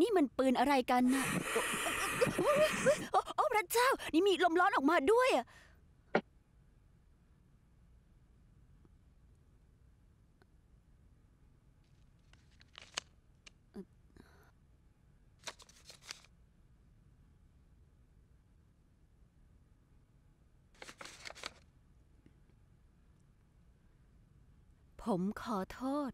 นี่มันปืนอะไรกันนะโอ้ พระเจ้า นี่มีลมร้อนออกมาด้วย ผมขอโทษ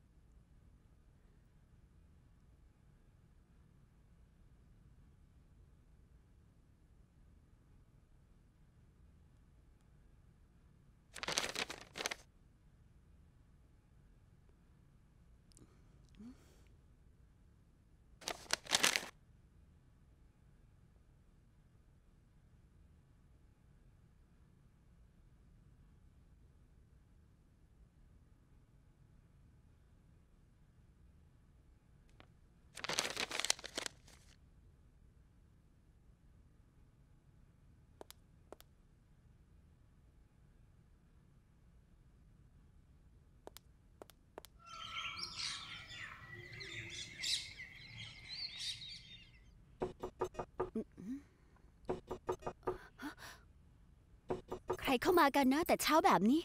เข้ามากันนะ แต่เช้าแบบนี้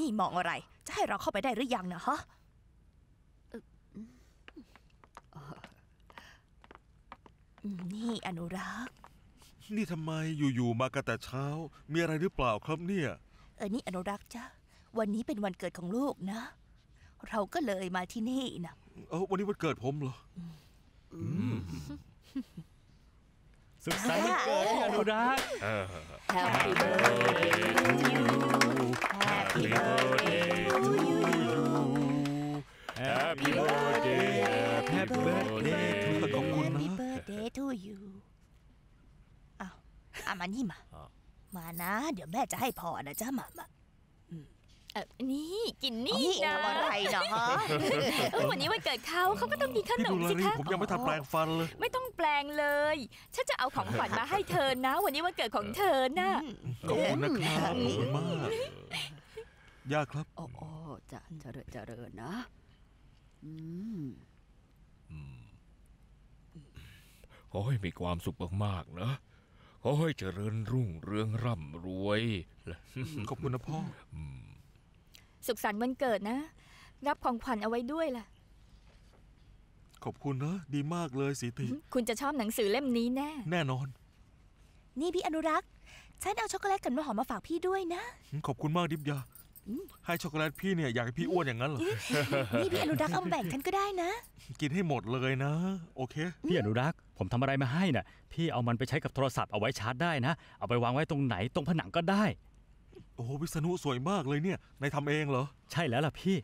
นี่มองอะไร จะให้เราเข้าไปได้หรือยังนะฮะ นี่อนุรักษ์ นี่ทำไมอยู่ ๆ มากันแต่เช้า มีอะไรหรือเปล่าครับเนี่ย เออนี่อนุรักษ์จ้ะวันนี้เป็นวันเกิดของลูกนะเราก็เลยมาที่นี่นะเออ วันนี้วันเกิดผมเหรอสุขสันต์วันเกิดอนุรักษ์ Happy birthday to you Happy birthday to you Happy birthday Happy birthday to you Happy birthday to you อ้าวอามานี่มามานะ เดี๋ยวแม่จะให้พอนะจ๊ะมามานี่กินนี่นะอะไรนะฮะวันนี้วันเกิดเขาเขาก็ต้องมีขนมสิคะผมยังไม่ทำแปลงฟันเลย ไม่ต้องแปลงเลยฉันจะเอาของขวัญมาให้เธอนะวันนี้วันเกิดของเธอนะขอบคุณนะครับขอบคุณมากยากครับโอ้โอ้จะเจริญเจริญนะอขอให้มีความสุขมากๆนะขอให้เจริญรุ่งเรืองร่ำรวยขอบคุณนะพ่อสุขสันต์วันเกิดนะรับของขวัญเอาไว้ด้วยล่ะขอบคุณนะ ดีมากเลยสีติคุณจะชอบหนังสือเล่มนี้แน่ แน่นอน นี่พี่ อนุรักษ์ฉันเอาช็อกโกแลตกับน้ำหอมมาฝากพี่ด้วยนะขอบคุณมากดิบยาให้ช็อกโกแลตพี่เนี่ย อยากให้พี่อ้วนอย่างนั้นเหรอนี่พี่อนุรักษ์เอาแบ่งฉันก็ได้นะ กินให้หมดเลยนะ โอเคพี่อนุรักษ์ผมทำอะไรมาให้น่ะ พี่เอามันไปใช้กับโทรศัพท์เอาไว้ชาร์จได้นะ เอาไปวางไว้ตรงไหนตรงผนังก็ได้โอ้โหวิษณุสวยมากเลยเนี่ยนายทำเองเหรอ ใช่แล้วล่ะพี่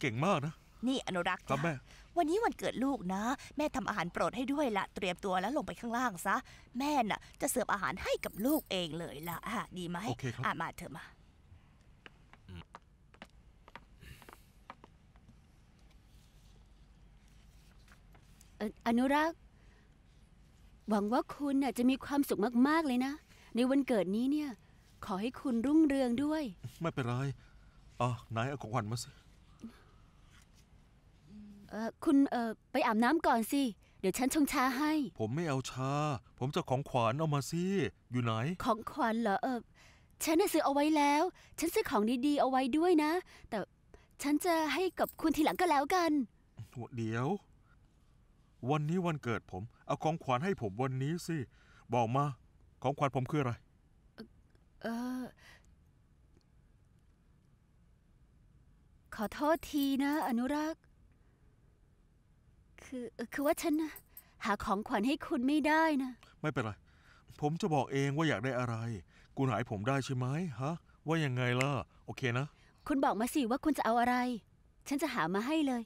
เก่งมากนะ นี่อนุรักษ์ครับะแม่ วันนี้วันเกิดลูกนะ แม่ทำอาหารโปรดให้ด้วยละเตรียมตัวแล้วลงไปข้างล่างซะแม่น่ะ จะเสิร์ฟอาหารให้กับลูกเองเลยละอ่ะ ดีไหมโอเคครับอมาเถอะมา อนุรักษ์ หวังว่าคุณน่ะจะมีความสุขมาก ๆ เลยนะในวันเกิดนี้เนี่ยขอให้คุณรุ่งเรืองด้วย ไม่เป็นไรอ๋อนายเอาของขวัญมาสิเออคุณเออไปอาบน้ำก่อนสิ เดี๋ยวฉันชงชาให้ ผมไม่เอาชา ผมจะของขวัญเอามาสิอยู่ไหน ของขวัญเหรอเออฉันน่ะซื้อเอาไว้แล้ว ฉันซื้อของดีๆเอาไว้ด้วยนะ แต่ฉันจะให้กับคุณทีหลังก็แล้วกัน เดี๋ยว วันนี้วันเกิดผม เอาของขวัญให้ผมวันนี้สิบอกมา ของขวัญผมคืออะไรเออขอโทษทีนะ อนุรักษ์ คือ คือว่าฉันนะหาของขวัญให้คุณไม่ได้นะ ไม่เป็นไร ผมจะบอกเองว่าอยากได้อะไร คุณหายผมได้ใช่ไหมฮะ ว่ายังไงล่ะ โอเคนะ คุณบอกมาสิว่าคุณจะเอาอะไร ฉันจะหามาให้เลย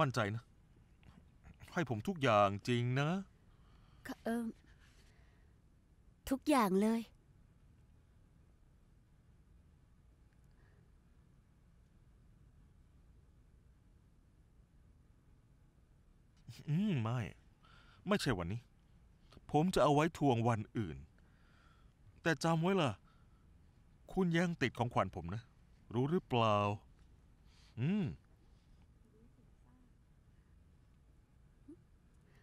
มั่นใจนะให้ผมทุกอย่างจริงนะค่ะเออทุกอย่างเลย อืมไม่ ไม่ใช่วันนี้ ผมจะเอาไว้ทวงวันอื่น แต่จำไว้ล่ะ คุณยังติดของขวัญผมนะ รู้หรือเปล่า อืม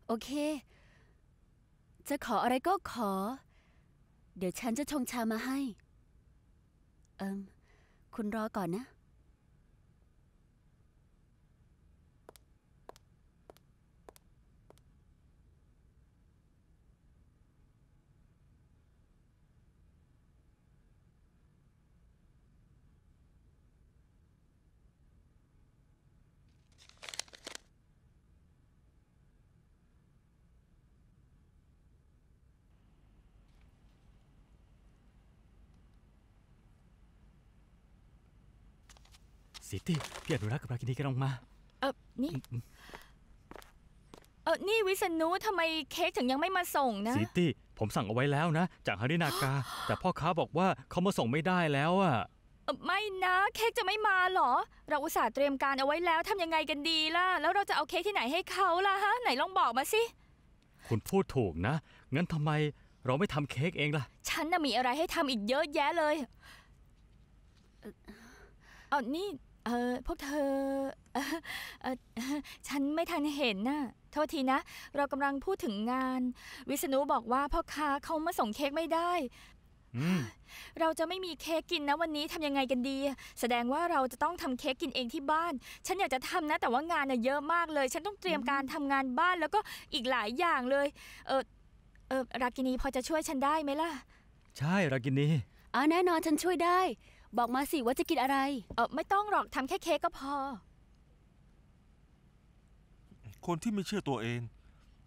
โอเค จะขออะไรก็ขอ เดี๋ยวฉันจะชงชามาให้เอิมคุณรอก่อนนะสิตี้พี่อนุรักษ์กับราคินีกำลังมาเออนี่เออนี่วิษณุทำไมเค้กถึงยังไม่มาส่งนะสิตี้ผมสั่งเอาไว้แล้วนะจากฮารินากาแต่พ่อค้าบอกว่าเขามาส่งไม่ได้แล้วอ่ะไม่นะเค้กจะไม่มาหรอ เราอุตส่าห์เตรียมการเอาไว้แล้วทำยังไงกันดีล่ะแล้วเราจะเอาเค้กที่ไหนให้เขาล่ะฮะไหนลองบอกมาสิ คุณพูดถูกนะงั้นทำไมเราไม่ทำเค้กเองล่ะ ฉันน่ะมีอะไรให้ทำอีกเยอะแยะเลยเอานี่เออพวกเธอ เออ ฉันไม่ทันเห็นน่ะโทษทีนะ เรากำลังพูดถึงงาน วิษณุบอกว่าพ่อค้าเขามาส่งเค้กไม่ได้เราจะไม่มีเค้กกินนะวันนี้ทำยังไงกันดี แสดงว่าเราจะต้องทำเค้กกินเองที่บ้าน ฉันอยากจะทำนะแต่ว่างานเน่ยเยอะมากเลย ฉันต้องเตรียมการทำงานบ้านแล้วก็อีกหลายอย่างเลย เออเออรากินีพอจะช่วยฉันได้ไหมล่ะใช่รากินีอ๋อแน่นอนฉันช่วยได้บอกมาสิว่าจะกินอะไรเออไม่ต้องหรอกทำแค่เค้กก็พอ คนที่ไม่เชื่อตัวเอง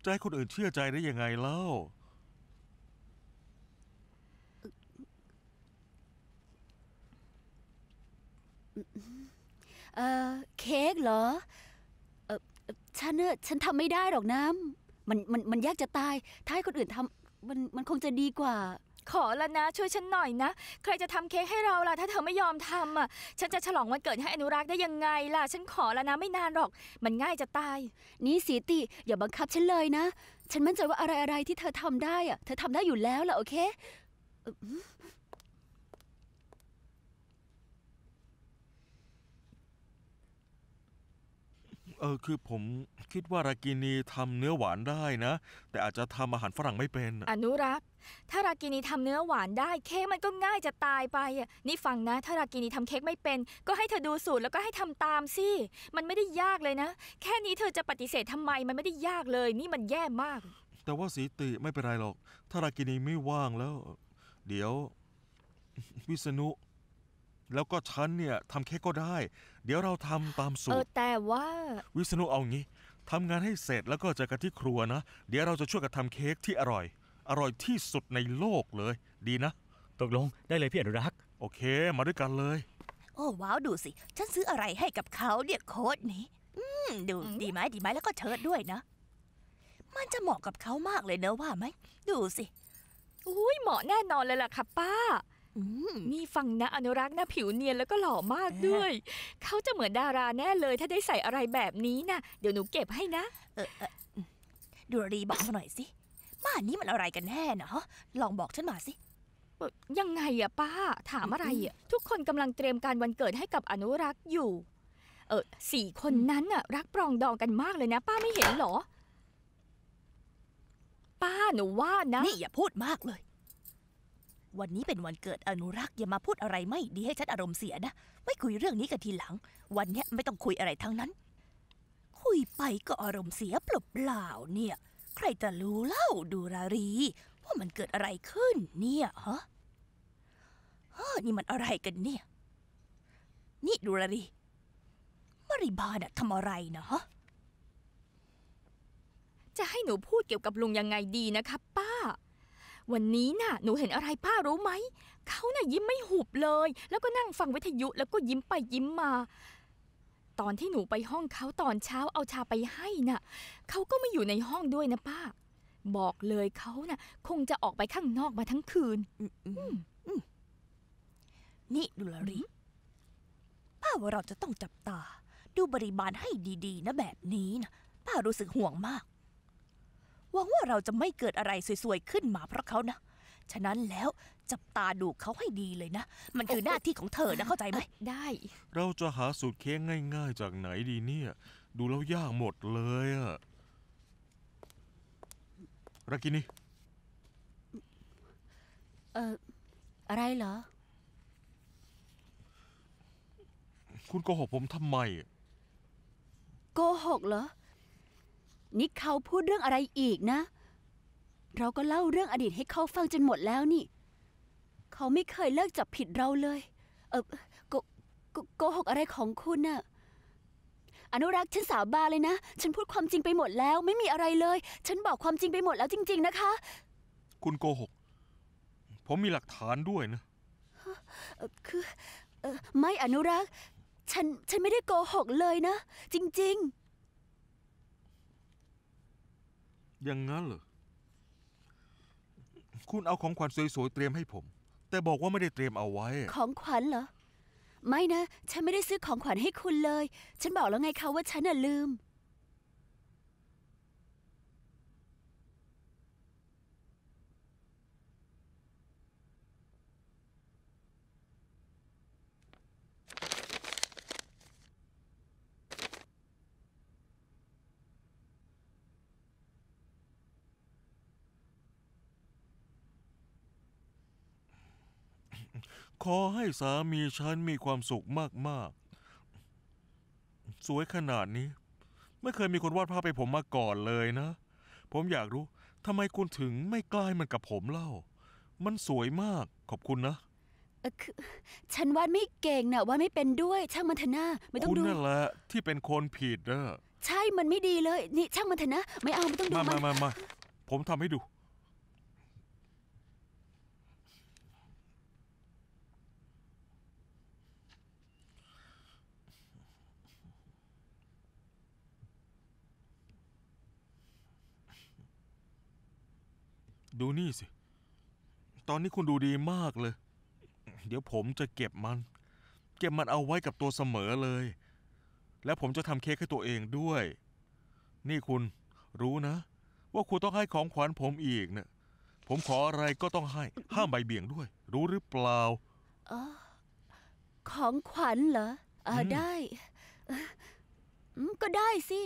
จะให้คนอื่นเชื่อใจได้ยังไงเล่าเออเค้กเหรอ เออฉันเน่ฉันทำไม่ได้หรอกน้ำมันมันมันยากจะตาย ถ้าให้คนอื่นทำมันมันคงจะดีกว่าขอละนะช่วยฉันหน่อยนะใครจะทำเค้กให้เราล่ะถ้าเธอไม่ยอมทำอ่ะ ฉันจะฉลองวันเกิดให้อนุรักษ์ได้ยังไงล่ะ ฉันขอละนะไม่นานหรอก มันง่ายจะตาย นี่สีติอย่าบังคับฉันเลยนะ ฉันมั่นใจว่าอะไรอะไรที่เธอทำได้อ่ะ เธอทำได้อยู่แล้วล่ะโอเคเออคือผมคิดว่ารากินีทำเนื้อหวานได้นะ แต่อาจจะทำอาหารฝรั่งไม่เป็น อนุรักษ์ถ้ารากินีทำเนื้อหวานได้เค้กมันก็ง่ายจะตายไปอ่ะนี่ฟังนะถ้ารากินีทำเค้กไม่เป็น ก็ให้เธอดูสูตรแล้วก็ให้ทำตามสิมันไม่ได้ยากเลยนะ แค่นี้เธอจะปฏิเสธทำไมมันไม่ได้ยากเลย นี่มันแย่มาก แต่ว่าสีติไม่เป็นไรหรอกถ้ารากินีไม่ว่างแล้ว เดี๋ยววิษณุแล้วก็ฉันเนี่ยทำเค้กก็ได้ เดี๋ยวเราทำตามสูเอตอรแต่ว่า วิษณุเอางี้ทำงานให้เสร็จแล้วก็เจอกันที่ครัวนะ เดี๋ยวเราจะช่วยกันทำเค้กที่อร่อย อร่อยที่สุดในโลกเลย ดีนะ ตกลง ได้เลยพี่อนุรักษ์โอเค มาด้วยกันเลย โอ้ว้าวดูสิ ฉันซื้ออะไรให้กับเขาเนี่ยโคตดนี้ อืมดู ดีไหมดีไหมแล้วก็เชิดด้วยนะ มันจะเหมาะกับเขามากเลยเนอะว่าไหม ดูสิ อุ้ยเหมาะแน่นอนเลยล่ะค่ะ ป้านี่ฟังนะ อนุรักษ์นะผิวเนียนแล้วก็หล่อมากด้วย เขาจะเหมือนดาราแน่เลย ถ้าได้ใส่อะไรแบบนี้นะเดี๋ยวหนูเก็บให้นะเออดูรีบอกมาหน่อยสิ บ้านนี้มันอะไรกันแน่เนาะลองบอกฉันมาสิยังไงอะป้า ถามอะไรอะทุกคนกำลังเตรียมการวันเกิดให้กับอนุรักษ์อยู่ เออสี่คนนั้นอะรักปรองดองกันมากเลยนะ ป้าไม่เห็นหรอ ป้าหนูว่านะ นี่อย่าพูดมากเลยวันนี้เป็นวันเกิดอนุรักษ์อย่ามาพูดอะไรไม่ดีให้ฉันอารมณ์เสียนะไม่คุยเรื่องนี้กันทีหลัง วันนี้ไม่ต้องคุยอะไรทั้งนั้น คุยไปก็อารมณ์เสียเปล่าเนี่ย ใครจะรู้เล่าดูรารีว่ามันเกิดอะไรขึ้น เนี่ยฮะฮนี่มันอะไรกันเนี่ย นี่ดูรารีมาริบาน่ะทำอะไรนะฮะจะให้หนูพูดเกี่ยวกับลุงยังไงดีนะคะ ป้าวันนี้น่ะ หนูเห็นอะไรป้ารู้ไหมเขาน่ะยิ้มไม่หุบเลย แล้วก็นั่งฟังวิทยุ แล้วก็ยิ้มไปยิ้มมา ตอนที่หนูไปห้องเขาตอนเช้าเอาชาไปให้น่ะ เขาก็ไม่อยู่ในห้องด้วยนะป้า บอกเลยเขาน่ะ คงจะออกไปข้างนอกมาทั้งคืนนี่ดูลริ ป้าว่าเราจะต้องจับตาดูบริบาลให้ดี ๆ นะแบบนี้นะป้ารู้สึกห่วงมากหวังว่าเราจะไม่เกิดอะไรสวยๆ ขึ้นมาเพราะเขานะ ฉะนั้นแล้ว จับตาดูเขาให้ดีเลยนะ มันคือหน้าที่ของเธอนะเข้าใจไหมได้ เราจะหาสูตรเค้กง่ายๆ จากไหนดีเนี่ย ดูแล้วยากหมดเลยอะรากินีเอ่อ อะไรเหรอ คุณโกหกผมทำไมโกหกเหรอนิคเขาพูดเรื่องอะไรอีกนะ เราก็เล่าเรื่องอดีตให้เขาฟังจนหมดแล้วนี่ เขาไม่เคยเลิกจับผิดเราเลย เออโกโกหกอะไรของคุณน่ะอนุรักษ์ฉันสาบานเลยนะ ฉันพูดความจริงไปหมดแล้ว ไม่มีอะไรเลย ฉันบอกความจริงไปหมดแล้วจริงๆนะคะ คุณโกหกผมมีหลักฐานด้วยนะคือไม่อนุรักษ์ ฉัน ฉันไม่ได้โกหกเลยนะ จริงๆอย่างนั้นเหรอ คุณเอาของขวัญสวยๆเตรียมให้ผม แต่บอกว่าไม่ได้เตรียมเอาไว้ ของขวัญเหรอ ไม่นะ ฉันไม่ได้ซื้อของขวัญให้คุณเลย ฉันบอกแล้วไงคะว่าฉันน่ะลืมขอให้สามีฉันมีความสุขมากๆ สวยขนาดนี้ ไม่เคยมีคนวาดภาพให้ผมมาก่อนเลยนะ ผมอยากรู้ทำไมคุณถึงไม่กล้ายมันกับผมเล่า มันสวยมากขอบคุณนะคือฉันวาดไม่เก่งนะวาดไม่เป็นด้วยช่างมันเถอะนะไม่ต้องดคุณดนั่นแหละที่เป็นคนผิดนะใช่มันไม่ดีเลยนี่ช่างมันเถอะนะไม่เอาไม่ต้องดูมมันมามามาผมทำให้ดูดูนี่สิ ตอนนี้คุณดูดีมากเลย เดี๋ยวผมจะเก็บมัน เก็บมันเอาไว้กับตัวเสมอเลย แล้วผมจะทำเค้กให้ตัวเองด้วย นี่คุณรู้นะว่าคุณต้องให้ของขวัญผมอีกเนะี่ยผมขออะไรก็ต้องให้ ห้ามใบเบี่ยงด้วย รู้หรือเปล่าออของขวัญเหรอออได้ ก็ได้สิ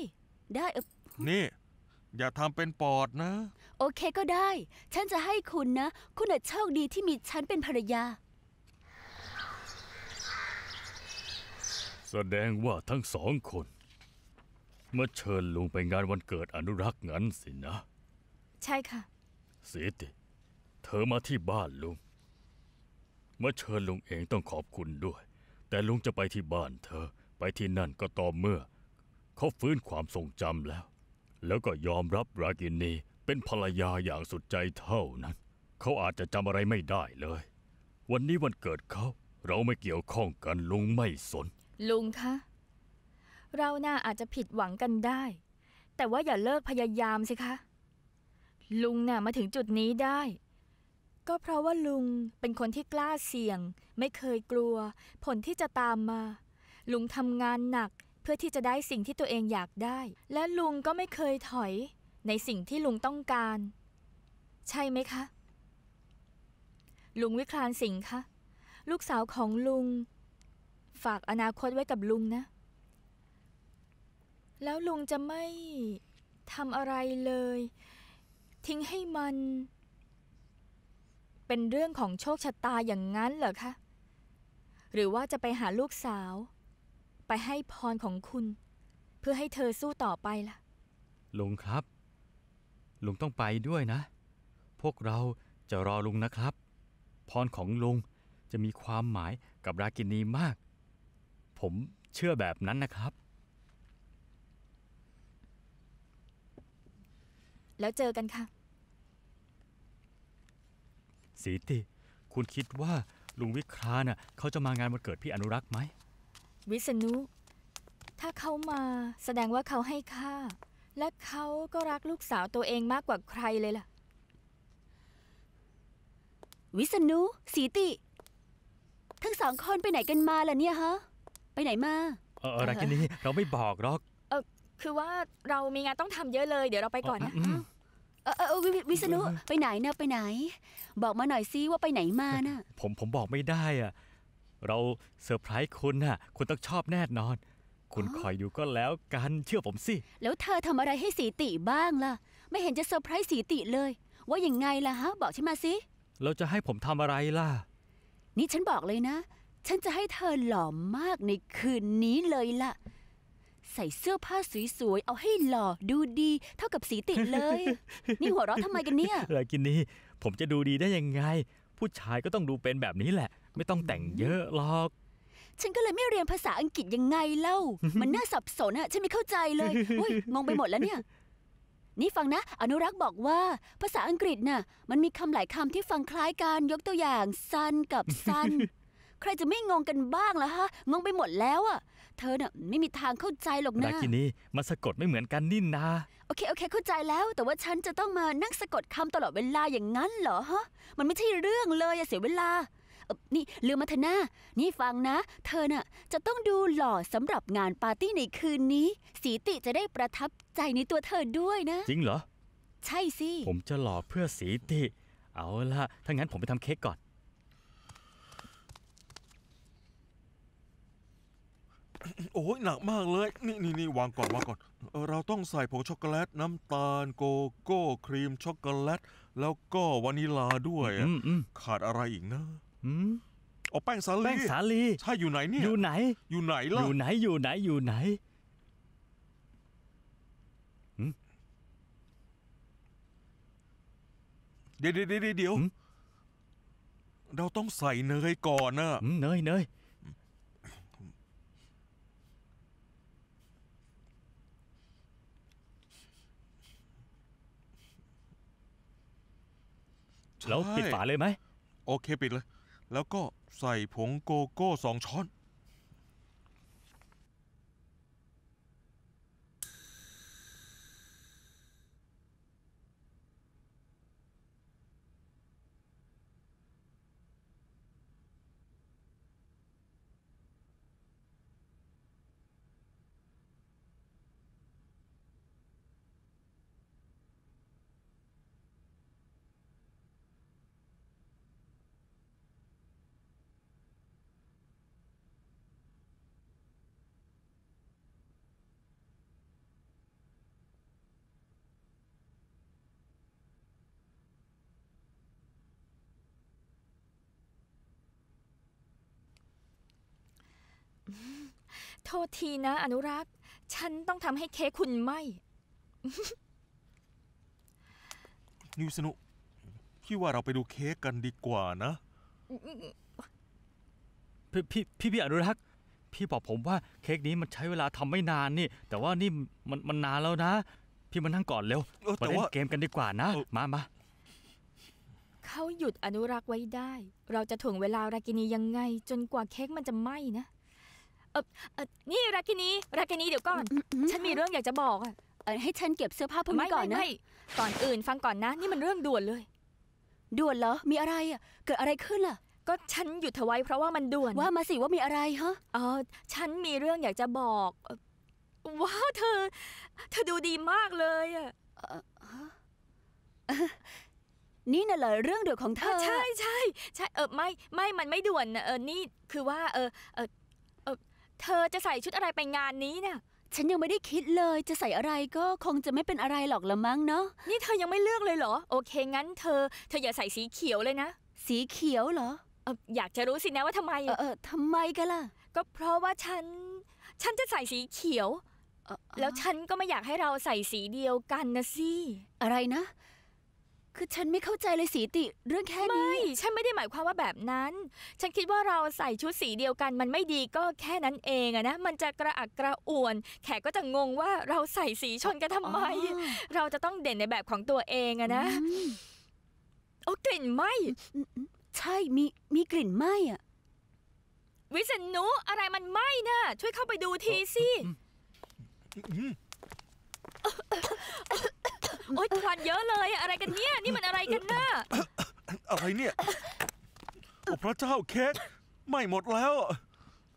ได้ นี่อย่าทำเป็นปอดนะโอเคก็ได้ ฉันจะให้คุณนะ คุณโชคดีที่มีฉันเป็นภรรยา แสดงว่าทั้งสองคนมาเชิญลุง ไปงานวันเกิดอนุรักษ์งั้นสินะ ใช่ค่ะสิติเธอมาที่บ้านลุงมาเชิญลุงเองต้องขอบคุณด้วย แต่ลุงจะไปที่บ้านเธอ ไปที่นั่นก็ต่อเมื่อ เขาฟื้นความทรงจำแล้ว แล้วก็ยอมรับรากินีเป็นภรรยาอย่างสุดใจเท่านั้น เขาอาจจะจำอะไรไม่ได้เลย วันนี้วันเกิดเขาเราไม่เกี่ยวข้องกันลุงไม่สน ลุงคะ เราน่าอาจจะผิดหวังกันได้ แต่ว่าอย่าเลิกพยายามสิคะ ลุงน่ะมาถึงจุดนี้ได้ ก็เพราะว่าลุงเป็นคนที่กล้าเสี่ยง ไม่เคยกลัว ผลที่จะตามมา ลุงทำงานหนักเพื่อที่จะได้สิ่งที่ตัวเองอยากได้ และลุงก็ไม่เคยถอยในสิ่งที่ลุงต้องการ ใช่ไหมคะ ลุงวิคลานสิงคะ ลูกสาวของลุง ฝากอนาคตไว้กับลุงนะ แล้วลุงจะไม่ทำอะไรเลย ทิ้งให้มัน เป็นเรื่องของโชคชะตาอย่างนั้นเหรอคะหรือว่าจะไปหาลูกสาว ไปให้พรของคุณ เพื่อให้เธอสู้ต่อไปล่ะ ลุงครับลุงต้องไปด้วยนะ พวกเราจะรอลุงนะครับ พรของลุงจะมีความหมายกับรากินีมาก ผมเชื่อแบบนั้นนะครับ แล้วเจอกันค่ะ สีติ คุณคิดว่า ลุงวิคราน่ะเขาจะมางานวันเกิดพี่อนุรักษ์ไหม วิษณุถ้าเขามาแสดงว่าเขาให้ค่าและเขาก็รักลูกสาวตัวเองมากกว่าใครเลยล่ะ วิษณุสีติทั้งสองคนไปไหนกันมาล่ะเนี่ยฮะ ไปไหนมาเออรักันนี่เราไม่บอกหรอกเออคือว่าเรามีงานต้องทำเยอะเลย เดี๋ยวเราไปก่อนนะเออเออวิษณุ ไปไหนนะ ไปไหน บอกมาหน่อยซิว่าไปไหนมานะผมผมบอกไม่ได้อ่ะ เราเซอร์ไพรส์คุณน่ะ คุณต้องชอบแน่นอนคุณคอยดูก็แล้วกัน เชื่อผมสิ แล้วเธอทำอะไรให้สีติบ้างล่ะ ไม่เห็นจะเซอร์ไพรส์สีติเลย ว่าอย่างไงล่ะฮะ บอกฉันมาสิแล้วจะให้ผมทำอะไรล่ะ นี่ฉันบอกเลยนะ ฉันจะให้เธอหล่อมากในคืนนี้เลยล่ะ ใส่เสื้อผ้าสวยๆ เอาให้หล่อ ดูดี เท่ากับสีติเลย นี่หัวเราะทำไมกันเนี่ยอะไรกินนี่ผมจะดูดีได้ยังไง ผู้ชายก็ต้องดูเป็นแบบนี้แหละ ไม่ต้องแต่งเยอะหรอกฉันก็เลยไม่เรียนภาษาอังกฤษยังไงเล่า มันน่าสับสนอะฉันไม่เข้าใจเลยอุ้ยงงไปหมดแล้วเนี่ย นี่ฟังนะ อนุรักษ์บอกว่าภาษาอังกฤษน่ะ มันมีคำหลายคำที่ฟังคล้ายกัน ยกตัวอย่างซันกับซันใครจะไม่งงกันบ้างล่ะฮะ งงไปหมดแล้วอะเธอน่ะไม่มีทางเข้าใจหรอกนะดากินี่มันสะกดไม่เหมือนกันนี่นาโอเคโอเคเข้าใจแล้ว แต่ว่าฉันจะต้องมานั่งสะกดคำตลอดเวลาอย่างนั้นเหรอฮะ มันไม่ใช่เรื่องเลยอาเสียเวลานี่ลืมมาเถอะนะนี่ฟังนะ เธอน่ะ จะต้องดูหล่อสำหรับงานปาร์ตี้ในคืนนี้ สีติจะได้ประทับใจในตัวเธอด้วยนะ จริงเหรอ ใช่สิ ผมจะหล่อเพื่อสีติ เอาละถ้างั้นผมไปทำเค้กก่อน โอ้ยหนักมากเลย นี่นี่นี่วางก่อนวางก่อนเอเราต้องใส่ผงช็อกโกแลตน้ำตาลโกโก้ครีมช็อกโกแลต แล้วก็วานิลาด้วย ขาดอะไรอีกนะออแป้งสาลีแป้งสาลี ใช่ อยู่ไหนเนี่ย อยู่ไหน อยู่ไหนล่ะ อยู่ไหน อยู่ไหน อยู่ไหน เดี๋ยวเดี๋ยวเดี๋ยวเราต้องใส่เนยก่อนนะเนยเนยแล้วปิดฝาเลยไหม โอเค ปิดเลยแล้วก็ใส่ผงโกโก้สองช้อนทษทีนะ อนุรักษ์ฉันต้องทำให้เค้กคุณไหมนิวสนุพี่ว่าเราไปดูเค้กกันดีกว่านะพี่พี่พี่พี่อนุรักษ์พี่บอกผมว่า เค้กนี้มันใช้เวลาทำไม่นานนี่แต่ว่านี่มันมันนานแล้วนะพี่มานั่งก่อนเร็วมาเล่นเกมกันดีกว่านะมามาเขาหยุดอนุรักษ์ไว้ได้ เราจะถ่วงเวลารากินียังไง จนกว่าเค้กมันจะไหม้นะออนี่รักกินีรักกินีเดี๋ยวก่อน ฉันมีเรื่องอยากจะบอกอะเออให้ฉันเก็บเสื้อผ้าพวกนี้ก่อนนะก่อนอื่นฟังก่อนนะนี่มันเรื่องด่วนเลยด่วนเหรอ มีอะไรอ่ะเกิดอะไรขึ้นล่ะ ก็ฉันหยุดเธอไว้เพราะว่ามันด่วนว่ามาสิว่ามีอะไรฮะอ๋อฉันมีเรื่องอยากจะบอกว้าวเธอ เธอดูดีมากเลยอะนี่น่ะเหรอเรื่องเดือดของเธอ ใช่ใช่ใช่ เออไม่ไม่มันไม่ด่วนเออนี่คือว่าเออเออเธอจะใส่ชุดอะไรไปงานนี้น่ะฉันยังไม่ได้คิดเลย จะใส่อะไรก็คงจะไม่เป็นอะไรหรอกละมั้งเนาะนี่เธอยังไม่เลือกเลยเหรอ โอเค งั้นเธอเธออย่าใส่สีเขียวเลยนะ สีเขียวเหรอออยากจะรู้สินะว่าทำไมเออเออทำไมกันล่ะ ก็เพราะว่าฉัน ฉันจะใส่สีเขียว แล้วฉันก็ไม่อยากให้เราใส่สีเดียวกันนะสิ อะไรนะคือฉันไม่เข้าใจเลยสีติเรื่องแค่นี้ไม่ฉันไม่ได้หมายความว่าแบบนั้น ฉันคิดว่าเราใส่ชุดสีเดียวกันมันไม่ดีก็แค่นั้นเองอะนะมันจะกระอักกระอ่วน แขกก็จะงงว่าเราใส่สีชนกันทำไม เราจะต้องเด่นในแบบของตัวเองอะนะโอ้กลิ่นไหม ใช่มีมีกลิ่นไหมอะวิษณุอะไรมันไหมนะช่วยเข้าไปดูทีสิโอ๊ยควันเยอะเลย อะไรกันเนี่ยนี่มันอะไรกันน้ะอะไรเนี่ยโอ้พระเจ้าเค้กไหม่หมดแล้ว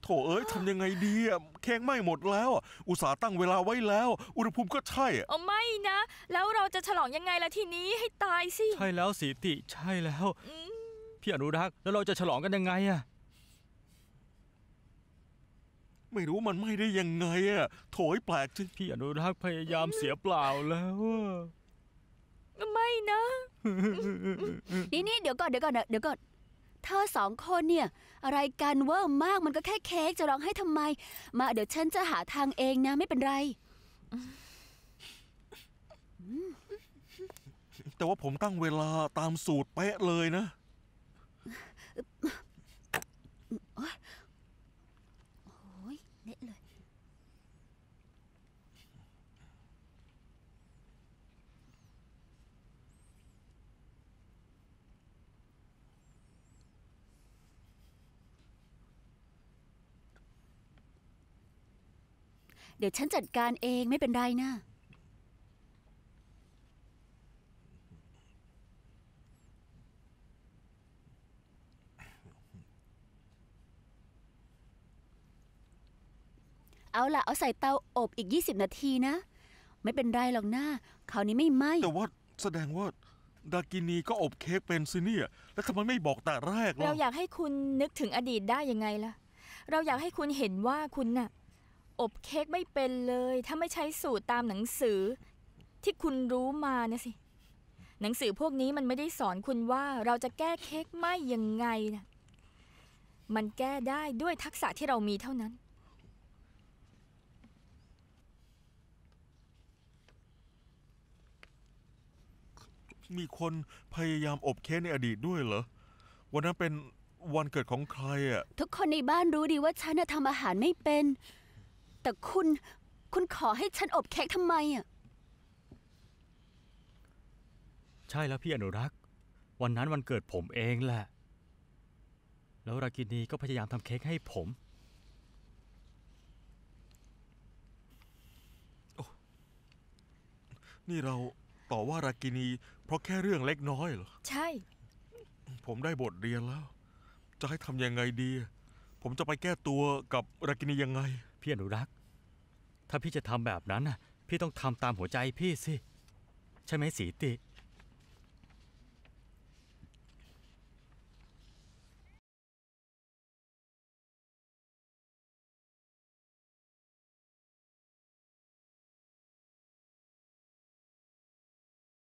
โถเอ้ยทำยังไงดีอะเค้กไหม่หมดแล้ว อุตสาห์ตั้งเวลาไว้แล้ว อุณหภูมิก็ใช่อ๋อไม่นะ แล้วเราจะฉลองยังไงล่ะทีนี้ให้ตายสิใช่แล้วสีติใช่แล้วพี่อนุรักษ์แล้วเราจะฉลองกันยังไงอะไม่รู้มันไม่ได้ยังไงอ่ะโถยแปลกจริงพี่อนุรักษ์พยายามเสียเปล่าแล้วไม่นะ นี่นี่เดี๋ยวก่อน เดี๋ยวก่อนนะเดี๋ยวก่อนเธอสองคนเนี่ย อะไรกันเวอร์มากมันก็แค่เค้กจะร้องให้ทำไม มาเดี๋ยวฉันจะหาทางเองนะ ไม่เป็นไร แต่ว่าผมตั้งเวลาตามสูตรเป๊ะเลยนะเดี๋ยวฉันจัดการเองไม่เป็นไรนะ เอาละเอาใส่เตาอบอีก20นาทีนะ ไม่เป็นไรหรอกนะคราวนี้ไม่ไหมแต่ว่า แสดงว่า ดากินีก็อบเค้กเป็นสิเนี่ยแล้วทำไมไม่บอกแต่แรกเราอยากให้คุณนึกถึงอดีตได้ยังไงล่ะ เราอยากให้คุณเห็นว่าคุณน่ะอบเค้กไม่เป็นเลย ถ้าไม่ใช้สูตรตามหนังสือที่คุณรู้มาเนี่ยสิหนังสือพวกนี้มันไม่ได้สอนคุณว่าเราจะแก้เค้กไหมยังไงนะมันแก้ได้ด้วยทักษะที่เรามีเท่านั้น มีคนพยายามอบเค้กในอดีตด้วยเหรอวันนั้นเป็นวันเกิดของใครอ่ะทุกคนในบ้านรู้ดีว่าฉันทำอาหารไม่เป็นแต่คุณคุณขอให้ฉันอบเค้กทำไมอ่ะใช่แล้วพี่อนุรักษ์ วันนั้นวันเกิดผมเองแหละ แล้วรากินีก็พยายามทำเค้กให้ผมนี่เราต่อว่ารากินี เพราะแค่เรื่องเล็กน้อยเหรอ ใช่ ผมได้บทเรียนแล้ว จะให้ทำยังไงดี ผมจะไปแก้ตัวกับรากินียังไงพี่อนุรักษ์ถ้าพี่จะทำแบบนั้นน่ะ พี่ต้องทำตามหัวใจพี่สิใช่ไหมสีติ